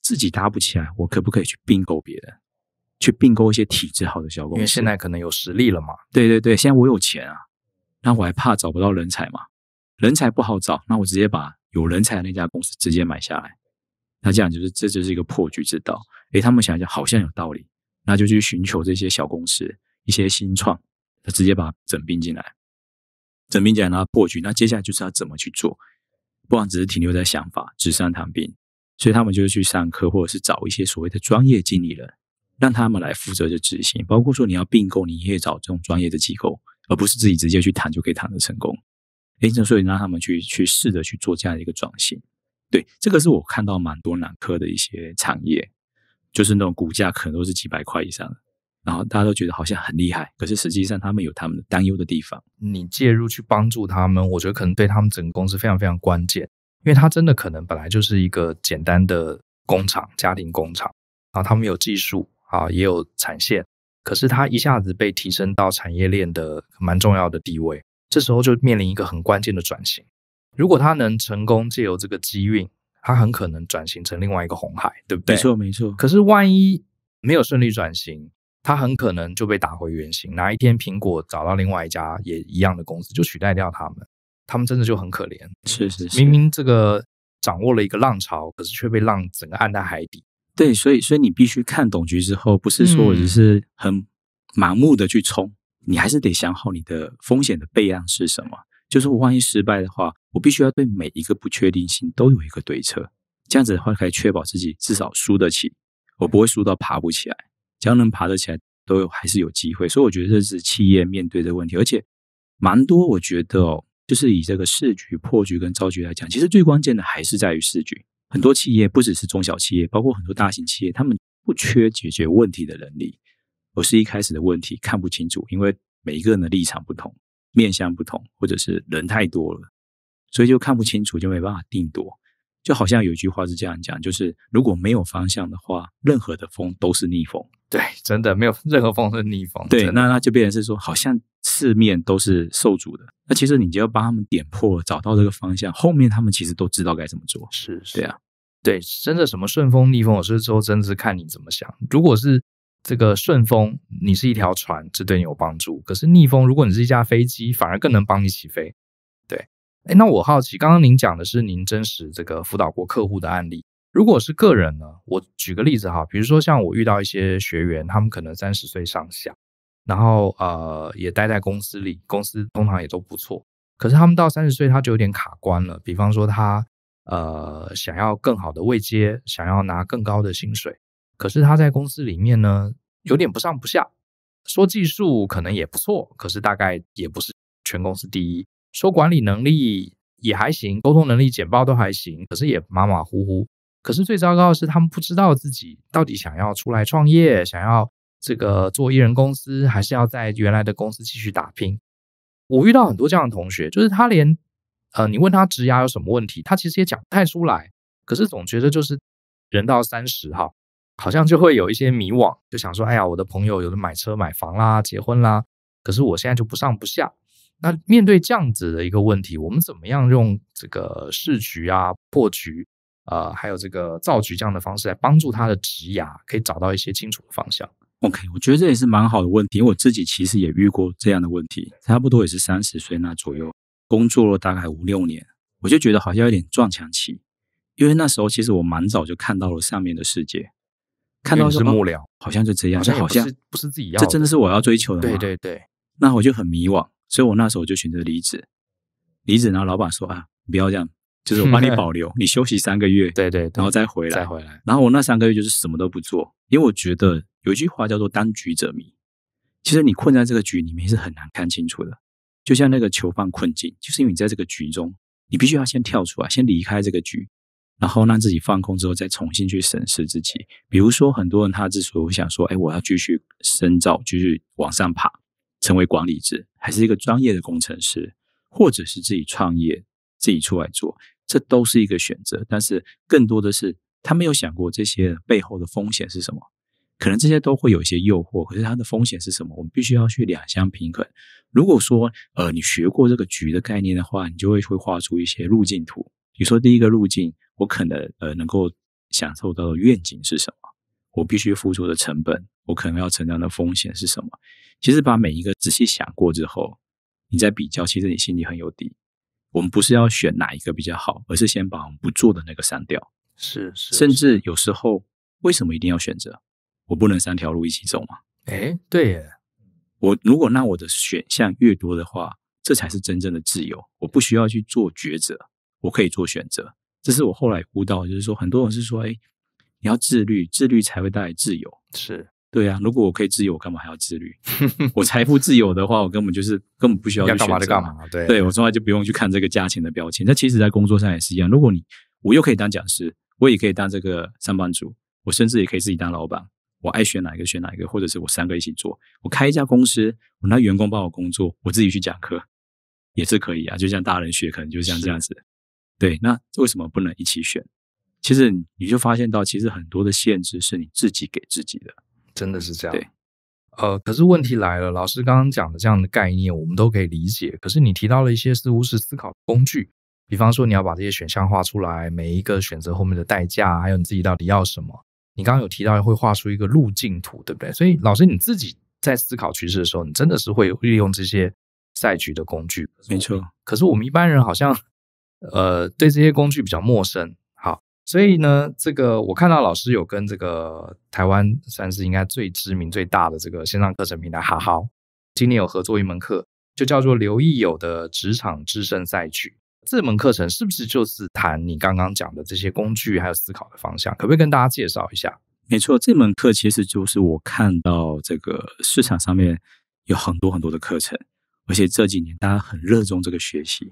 自己搭不起来，我可不可以去并购别人？去并购一些体质好的小公司，因为现在可能有实力了嘛。对对对，现在我有钱啊，那我还怕找不到人才嘛？人才不好找，那我直接把有人才的那家公司直接买下来。那这样就是，这就是一个破局之道。诶，他们想想，好像有道理，那就去寻求这些小公司、一些新创，他直接把整并进来。沈明讲他破局，那接下来就是要怎么去做，不然只是停留在想法纸上谈兵。所以他们就是去上课，或者是找一些所谓的专业经理人，让他们来负责去执行。包括说你要并购，你也找这种专业的机构，而不是自己直接去谈就可以谈的成功。哎，所以让他们去去试着去做这样的一个转型。对，这个是我看到蛮多南科的一些产业，就是那种股价可能都是几百块以上的。然后大家都觉得好像很厉害，可是实际上他们有他们的担忧的地方。你介入去帮助他们，我觉得可能对他们整个公司非常非常关键，因为他真的可能本来就是一个简单的工厂、家庭工厂，然后他们有技术啊，也有产线，可是他一下子被提升到产业链的蛮重要的地位，这时候就面临一个很关键的转型。如果他能成功借由这个机运，他很可能转型成另外一个红海，对不对？没错，没错。可是万一没有顺利转型？他很可能就被打回原形。哪一天苹果找到另外一家也一样的公司，就取代掉他们，他们真的就很可怜。是是是，明明这个掌握了一个浪潮，可是却被浪整个按在海底。对，所以所以你必须看懂局之后，不是说我只是很盲目的去冲，你还是得想好你的风险的备案是什么。就是我万一失败的话，我必须要对每一个不确定性都有一个对策。这样子的话，可以确保自己至少输得起，我不会输到爬不起来。只要能爬得起来，都还是有机会。所以我觉得这是企业面对的问题，而且蛮多。我觉得哦，就是以这个市局、破局跟招局来讲，其实最关键的还是在于市局。很多企业不只是中小企业，包括很多大型企业，他们不缺解决问题的能力，而是一开始的问题看不清楚，因为每一个人的立场不同，面向不同，或者是人太多了，所以就看不清楚，就没办法定夺。就好像有一句话是这样讲，就是如果没有方向的话，任何的风都是逆风。对，真的没有任何风是逆风。对，那那就变成是说，好像四面都是受阻的。那其实你就要帮他们点破，找到这个方向。后面他们其实都知道该怎么做。是，对啊，对，真的什么顺风逆风，我是说，真的是看你怎么想。如果是这个顺风，你是一条船，这对你有帮助。可是逆风，如果你是一架飞机，反而更能帮你起飞。对，哎，那我好奇，刚刚您讲的是您真实这个辅导过客户的案例。如果是个人呢，我举个例子哈，比如说像我遇到一些学员，他们可能三十岁上下，然后呃也待在公司里，公司通常也都不错。可是他们到三十岁他就有点卡关了，比方说他呃想要更好的位阶，想要拿更高的薪水，可是他在公司里面呢有点不上不下。说技术可能也不错，可是大概也不是全公司第一。说管理能力也还行，沟通能力、简报都还行，可是也马马虎虎。可是最糟糕的是，他们不知道自己到底想要出来创业，想要这个做艺人公司，还是要在原来的公司继续打拼。我遇到很多这样的同学，就是他连呃，你问他职涯有什么问题，他其实也讲不太出来。可是总觉得就是人到三十哈，好像就会有一些迷惘，就想说，哎呀，我的朋友有的买车买房啦，结婚啦，可是我现在就不上不下。那面对这样子的一个问题，我们怎么样用这个市局啊破局？呃，还有这个造局这样的方式来帮助他的职业，可以找到一些清楚的方向。OK，我觉得这也是蛮好的问题。因为我自己其实也遇过这样的问题，差不多也是三十岁那左右，工作了大概五六年，我就觉得好像有点撞墙期。因为那时候其实我蛮早就看到了上面的世界，看到幕僚，好像就这样，这好像不是自己要，这真的是我要追求的吗？对对对，那我就很迷惘，所以我那时候我就选择离职。离职，然后老板说啊，不要这样。就是我帮你保留，你休息三个月，对对，然后再回来，再回来。然后我那三个月就是什么都不做，因为我觉得有一句话叫做“当局者迷”。其实你困在这个局里面是很难看清楚的。就像那个囚犯困境，就是因为你在这个局中，你必须要先跳出来，先离开这个局，然后让自己放空之后，再重新去审视自己。比如说，很多人他之所以想说：“哎，我要继续深造，继续往上爬，成为管理者，还是一个专业的工程师，或者是自己创业，自己出来做。”这都是一个选择，但是更多的是他没有想过这些背后的风险是什么。可能这些都会有一些诱惑，可是它的风险是什么？我们必须要去两相平衡。如果说呃你学过这个局的概念的话，你就会会画出一些路径图。比如说第一个路径，我可能呃能够享受到的愿景是什么？我必须付出的成本，我可能要承担的风险是什么？其实把每一个仔细想过之后，你在比较，其实你心里很有底。我们不是要选哪一个比较好，而是先把我不做的那个删掉。是是，甚至有时候，为什么一定要选择？我不能三条路一起走吗？哎，对，我如果让我的选项越多的话，这才是真正的自由。我不需要去做抉择，我可以做选择。这是我后来悟到，就是说，很多人是说，哎，你要自律，自律才会带来自由。是。对啊，如果我可以自由，我干嘛还要自律？我财富自由的话，我根本就是根本不需要去干嘛就干嘛，对对，我从来就不用去看这个价钱的标签。那其实，在工作上也是一样。如果你我又可以当讲师，我也可以当这个上班族，我甚至也可以自己当老板，我爱选哪一个选哪一个，或者是我三个一起做，我开一家公司，我让员工帮我工作，我自己去讲课也是可以啊。就像大人学，可能就像这样子。对，那为什么不能一起选？其实你就发现到，其实很多的限制是你自己给自己的。真的是这样，呃，可是问题来了，老师刚刚讲的这样的概念我们都可以理解，可是你提到了一些似乎是思考工具，比方说你要把这些选项画出来，每一个选择后面的代价，还有你自己到底要什么。你刚刚有提到会画出一个路径图，对不对？所以老师你自己在思考趋势的时候，你真的是会利用这些赛局的工具？没错。可是我们一般人好像，呃，对这些工具比较陌生。所以呢，这个我看到老师有跟这个台湾算是应该最知名最大的这个线上课程平台哈哈，今年有合作一门课，就叫做刘易友的职场制胜赛局。这门课程是不是就是谈你刚刚讲的这些工具，还有思考的方向？可不可以跟大家介绍一下？没错，这门课其实就是我看到这个市场上面有很多很多的课程，而且这几年大家很热衷这个学习。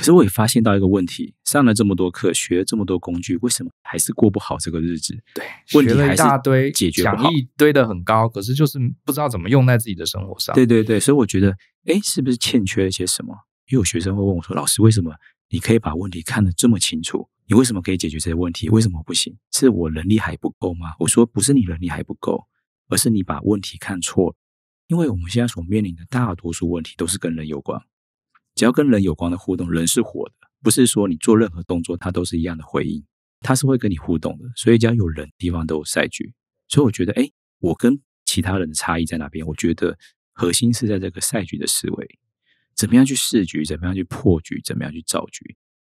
可是我也发现到一个问题，上了这么多课，学了这么多工具，为什么还是过不好这个日子？对，问题还一大堆，解决讲堆的很高，可是就是不知道怎么用在自己的生活上。对对对，所以我觉得，哎，是不是欠缺一些什么？又有学生会问我说：“老师，为什么你可以把问题看得这么清楚？你为什么可以解决这些问题？为什么不行？是我能力还不够吗？”我说：“不是你能力还不够，而是你把问题看错了。因为我们现在所面临的大多数问题，都是跟人有关。”只要跟人有光的互动，人是活的，不是说你做任何动作，它都是一样的回应，它是会跟你互动的。所以只要有人地方都有赛局，所以我觉得，哎，我跟其他人的差异在哪边？我觉得核心是在这个赛局的思维，怎么样去试局，怎么样去破局，怎么样去造局。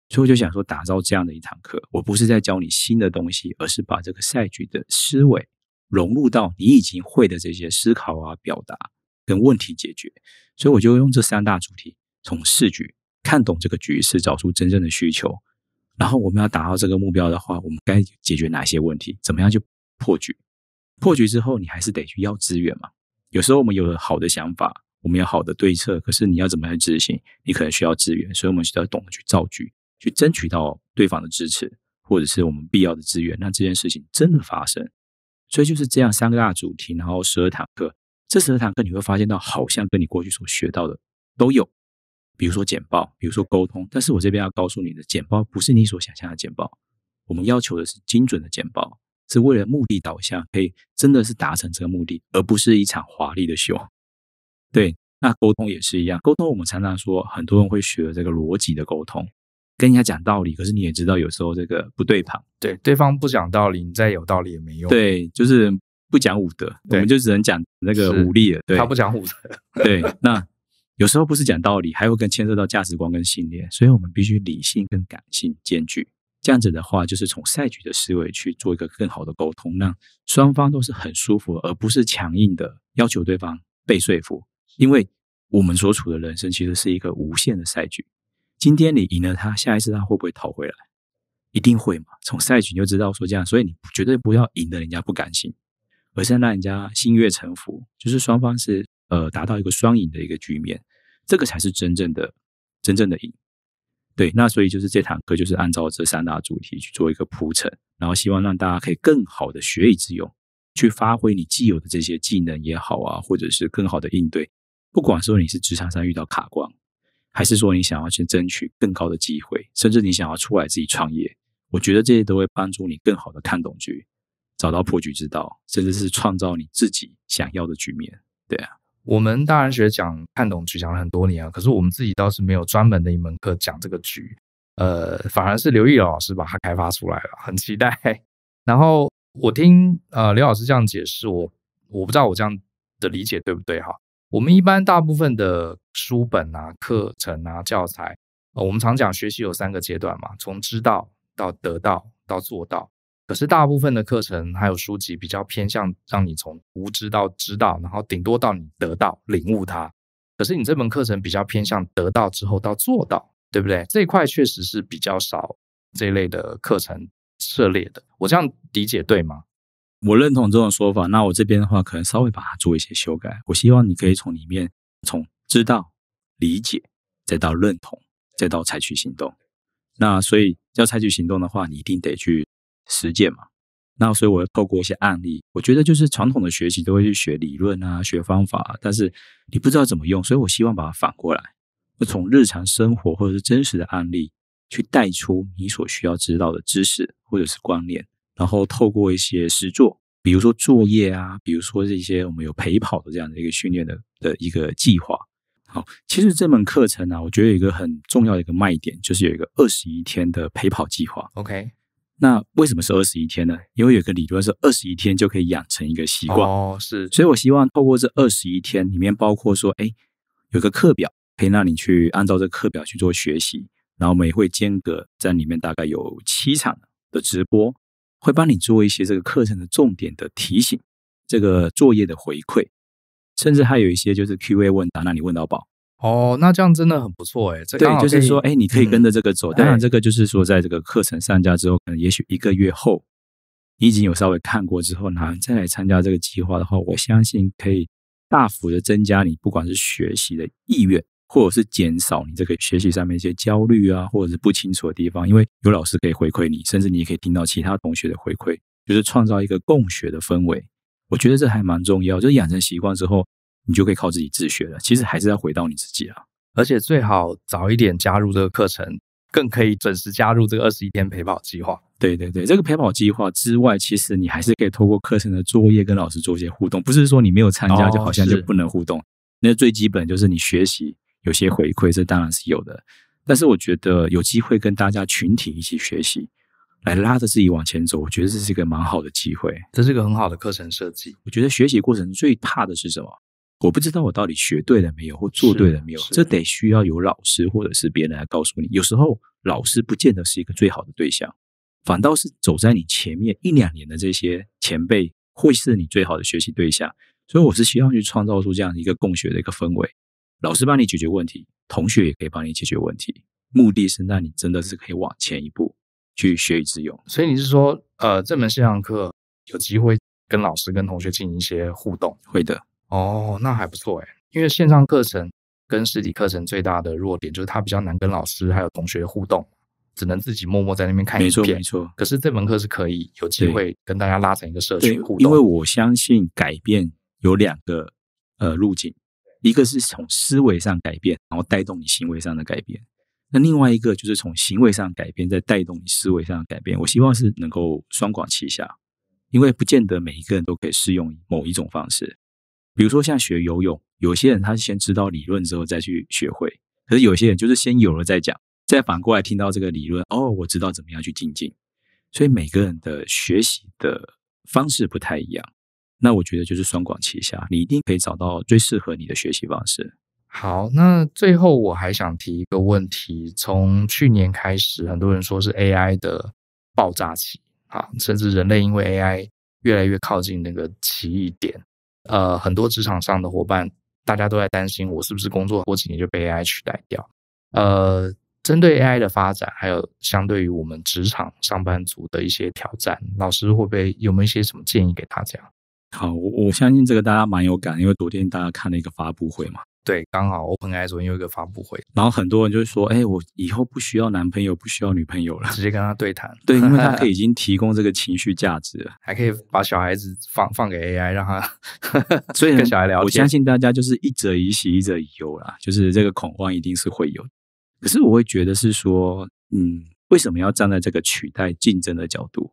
所以我就想说，打造这样的一堂课，我不是在教你新的东西，而是把这个赛局的思维融入到你已经会的这些思考啊、表达跟问题解决。所以我就用这三大主题。从市局看懂这个局势，找出真正的需求，然后我们要达到这个目标的话，我们该解决哪些问题？怎么样去破局？破局之后，你还是得去要资源嘛。有时候我们有了好的想法，我们有好的对策，可是你要怎么样去执行？你可能需要资源，所以我们需要懂得去造局，去争取到对方的支持，或者是我们必要的资源。那这件事情真的发生，所以就是这样三个大主题，然后十二堂课，这十二堂课你会发现到，好像跟你过去所学到的都有。比如说简报，比如说沟通，但是我这边要告诉你的，简报不是你所想象的简报，我们要求的是精准的简报，是为了目的导向，可以真的是达成这个目的，而不是一场华丽的秀。对，那沟通也是一样，沟通我们常常说，很多人会学这个逻辑的沟通，跟人家讲道理，可是你也知道，有时候这个不对盘，对对方不讲道理，你再有道理也没用。对，就是不讲武德，我们就只能讲那个武力了。他不讲武德。对，那。有时候不是讲道理，还会更牵涉到价值观跟信念，所以我们必须理性跟感性兼具。这样子的话，就是从赛局的思维去做一个更好的沟通，让双方都是很舒服，而不是强硬的要求对方被说服。因为我们所处的人生其实是一个无限的赛局，今天你赢了他，下一次他会不会讨回来？一定会嘛？从赛局就知道说这样，所以你绝对不要赢得人家不甘心，而是让人家心悦诚服，就是双方是呃达到一个双赢的一个局面。这个才是真正的真正的赢，对。那所以就是这堂课就是按照这三大主题去做一个铺陈，然后希望让大家可以更好的学以致用，去发挥你既有的这些技能也好啊，或者是更好的应对。不管说你是职场上遇到卡关，还是说你想要去争取更高的机会，甚至你想要出来自己创业，我觉得这些都会帮助你更好的看懂局，找到破局之道，甚至是创造你自己想要的局面。对啊。我们大人学讲看懂局讲了很多年啊，可是我们自己倒是没有专门的一门课讲这个局，呃，反而是刘毅老师把它开发出来了，很期待。然后我听呃刘老师这样解释，我我不知道我这样的理解对不对哈。我们一般大部分的书本啊、课程啊、教材，我们常讲学习有三个阶段嘛，从知道到得到到做到。可是大部分的课程还有书籍比较偏向让你从无知到知道，然后顶多到你得到领悟它。可是你这门课程比较偏向得到之后到做到，对不对？这一块确实是比较少这一类的课程涉猎的。我这样理解对吗？我认同这种说法。那我这边的话，可能稍微把它做一些修改。我希望你可以从里面从知道、理解，再到认同，再到采取行动。那所以要采取行动的话，你一定得去。实践嘛，那所以我要透过一些案例，我觉得就是传统的学习都会去学理论啊，学方法，但是你不知道怎么用，所以我希望把它反过来，我从日常生活或者是真实的案例去带出你所需要知道的知识或者是观念，然后透过一些实作，比如说作业啊，比如说这些我们有陪跑的这样的一个训练的的一个计划。好，其实这门课程呢，我觉得有一个很重要的一个卖点，就是有一个二十一天的陪跑计划。OK。那为什么是二十一天呢？因为有个理论是二十一天就可以养成一个习惯哦，是。所以我希望透过这二十一天里面，包括说，哎，有个课表，可以让你去按照这课表去做学习，然后每会间隔在里面大概有七场的直播，会帮你做一些这个课程的重点的提醒，这个作业的回馈，甚至还有一些就是 Q&A 问答，让你问到宝。哦，那这样真的很不错哎，对，就是说，哎，你可以跟着这个走。当然，这个就是说，在这个课程上架之后，可能也许一个月后你已经有稍微看过之后，然后再来参加这个计划的话，我相信可以大幅的增加你不管是学习的意愿，或者是减少你这个学习上面一些焦虑啊，或者是不清楚的地方。因为有老师可以回馈你，甚至你也可以听到其他同学的回馈，就是创造一个共学的氛围。我觉得这还蛮重要，就是养成习惯之后。你就可以靠自己自学了，其实还是要回到你自己啊，而且最好早一点加入这个课程，更可以准时加入这个二十一天陪跑计划。对对对，这个陪跑计划之外，其实你还是可以通过课程的作业跟老师做一些互动，不是说你没有参加就好像就不能互动。那最基本就是你学习有些回馈，这当然是有的。但是我觉得有机会跟大家群体一起学习，来拉着自己往前走，我觉得这是一个蛮好的机会，这是个很好的课程设计。我觉得学习过程最怕的是什么？我不知道我到底学对了没有，或做对了没有，这得需要有老师或者是别人来告诉你。有时候老师不见得是一个最好的对象，反倒是走在你前面一两年的这些前辈会是你最好的学习对象。所以我是希望去创造出这样一个共学的一个氛围，老师帮你解决问题，同学也可以帮你解决问题。目的是让你真的是可以往前一步去学以致用。所以你是说，呃，这门线上课有机会跟老师跟同学进行一些互动？会的。哦，那还不错哎，因为线上课程跟实体课程最大的弱点就是它比较难跟老师还有同学互动，只能自己默默在那边看。没错，没错。可是这门课是可以有机会跟大家拉成一个社群互动。因为我相信改变有两个呃路径，一个是从思维上改变，然后带动你行为上的改变；那另外一个就是从行为上改变，再带动你思维上的改变。我希望是能够双管齐下，因为不见得每一个人都可以适用某一种方式。比如说像学游泳，有些人他先知道理论之后再去学会，可是有些人就是先有了再讲，再反过来听到这个理论，哦，我知道怎么样去进进。所以每个人的学习的方式不太一样，那我觉得就是双管齐下，你一定可以找到最适合你的学习方式。好，那最后我还想提一个问题，从去年开始，很多人说是 AI 的爆炸期啊，甚至人类因为 AI 越来越靠近那个奇异点。呃，很多职场上的伙伴大家都在担心，我是不是工作过几年就被 AI 取代掉？呃，针对 AI 的发展，还有相对于我们职场上班族的一些挑战，老师会不会有没有一些什么建议给大家？好，我我相信这个大家蛮有感，因为昨天大家看了一个发布会嘛。对，刚好 Open AI 昨天有一个发布会，然后很多人就说：“哎，我以后不需要男朋友，不需要女朋友了，直接跟他对谈。”对，因为他可以 已经提供这个情绪价值，了，还可以把小孩子放放给 AI，让他 所以 跟小孩聊。我相信大家就是一者以喜，一者以忧啦，就是这个恐慌一定是会有。可是我会觉得是说，嗯，为什么要站在这个取代竞争的角度？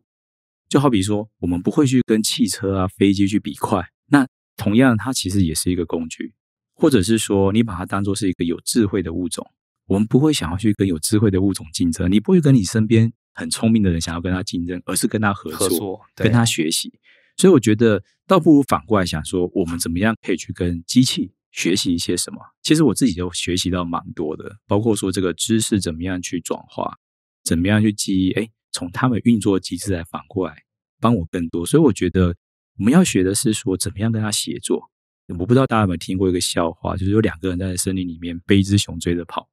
就好比说，我们不会去跟汽车啊、飞机去比快，那同样，它其实也是一个工具。或者是说，你把它当做是一个有智慧的物种，我们不会想要去跟有智慧的物种竞争，你不会跟你身边很聪明的人想要跟他竞争，而是跟他合作，跟他学习。所以我觉得，倒不如反过来想说，我们怎么样可以去跟机器学习一些什么？其实我自己就学习到蛮多的，包括说这个知识怎么样去转化，怎么样去记忆。哎，从他们运作机制来反过来帮我更多。所以我觉得，我们要学的是说，怎么样跟他协作。我不知道大家有没有听过一个笑话，就是有两个人在森林里面被一只熊追着跑，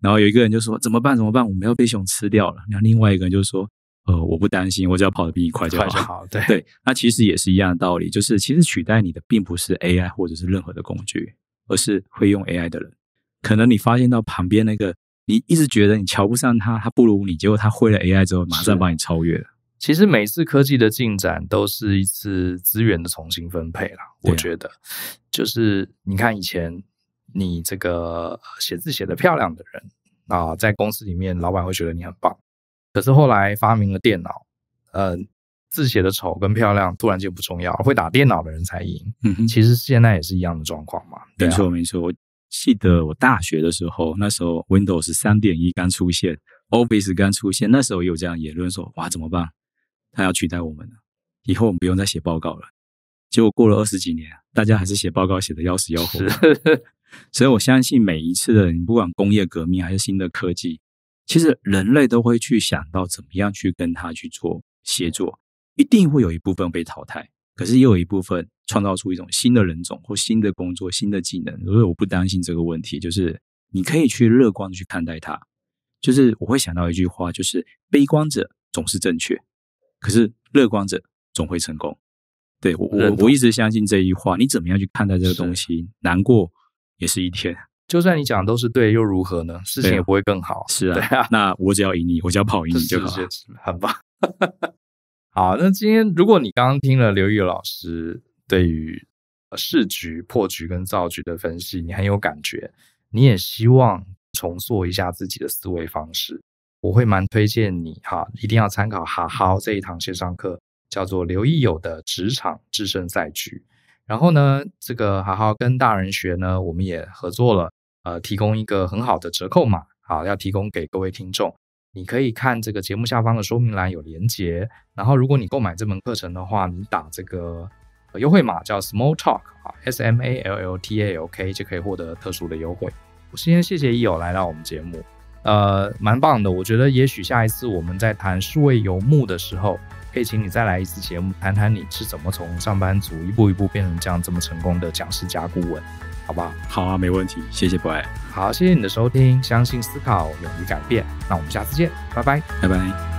然后有一个人就说：“怎么办？怎么办？我们要被熊吃掉了。”然后另外一个人就说：“呃，我不担心，我只要跑得比你快就好。”对 对，那其实也是一样的道理，就是其实取代你的并不是 AI 或者是任何的工具，而是会用 AI 的人。可能你发现到旁边那个，你一直觉得你瞧不上他，他不如你，结果他会了 AI 之后，马上把你超越了。其实每次科技的进展都是一次资源的重新分配啦，我觉得，就是你看以前你这个写字写的漂亮的人啊，在公司里面老板会觉得你很棒。可是后来发明了电脑，呃，字写的丑跟漂亮突然就不重要，会打电脑的人才赢。嗯哼，其实现在也是一样的状况嘛。没错，没错。我记得我大学的时候，那时候 Windows 三点一刚出现，Office 刚出现，那时候也有这样言论说：“哇，怎么办？”他要取代我们了，以后我们不用再写报告了。结果过了二十几年，大家还是写报告写的要死要活。所以，我相信每一次的，你不管工业革命还是新的科技，其实人类都会去想到怎么样去跟它去做协作。一定会有一部分被淘汰，可是又有一部分创造出一种新的人种或新的工作、新的技能。所以，我不担心这个问题，就是你可以去乐观的去看待它。就是我会想到一句话，就是悲观者总是正确。可是乐观者总会成功，对我我我一直相信这一句话。你怎么样去看待这个东西？难过也是一天，就算你讲都是对，又如何呢？事情也不会更好。是啊，啊那我只要赢你，我只要跑赢你就好，很棒。好，那今天如果你刚刚听了刘宇老师对于市局破局跟造局的分析，你很有感觉，你也希望重塑一下自己的思维方式。我会蛮推荐你哈，一定要参考好好这一堂线上课，叫做刘易友的《职场制胜赛局》。然后呢，这个好好跟大人学呢，我们也合作了，呃，提供一个很好的折扣码，好要提供给各位听众。你可以看这个节目下方的说明栏有连接，然后，如果你购买这门课程的话，你打这个优惠码叫 Small Talk 啊，S M A L L T A L K 就可以获得特殊的优惠。我先谢谢易友来到我们节目。呃，蛮棒的。我觉得也许下一次我们在谈数位游牧的时候，可以请你再来一次节目，谈谈你是怎么从上班族一步一步变成这样这么成功的讲师加顾问，好不好？好啊，没问题。谢谢博爱。好，谢谢你的收听。相信思考，勇于改变。那我们下次见，拜拜，拜拜。